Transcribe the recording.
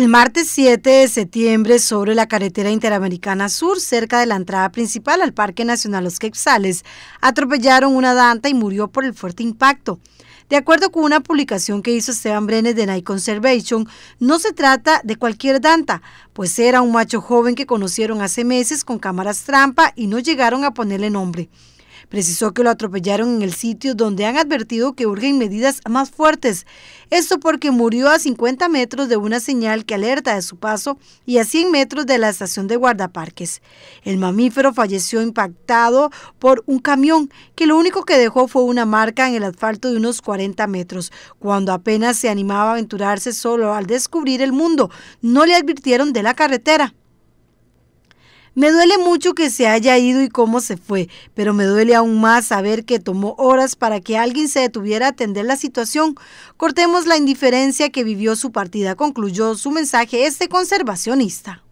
El martes 7 de septiembre, sobre la carretera interamericana sur, cerca de la entrada principal al Parque Nacional Los Quexales, atropellaron una danta y murió por el fuerte impacto. De acuerdo con una publicación que hizo Esteban Brenes de Night Conservation, no se trata de cualquier danta, pues era un macho joven que conocieron hace meses con cámaras trampa y no llegaron a ponerle nombre. Precisó que lo atropellaron en el sitio donde han advertido que urgen medidas más fuertes. Esto porque murió a 50 metros de una señal que alerta de su paso y a 100 metros de la estación de guardaparques. El mamífero falleció impactado por un camión que lo único que dejó fue una marca en el asfalto de unos 40 metros, cuando apenas se animaba a aventurarse solo al descubrir el mundo. No le advirtieron de la carretera. Me duele mucho que se haya ido y cómo se fue, pero me duele aún más saber que tomó horas para que alguien se detuviera a atender la situación. Cortemos la indiferencia que vivió su partida, concluyó su mensaje este conservacionista.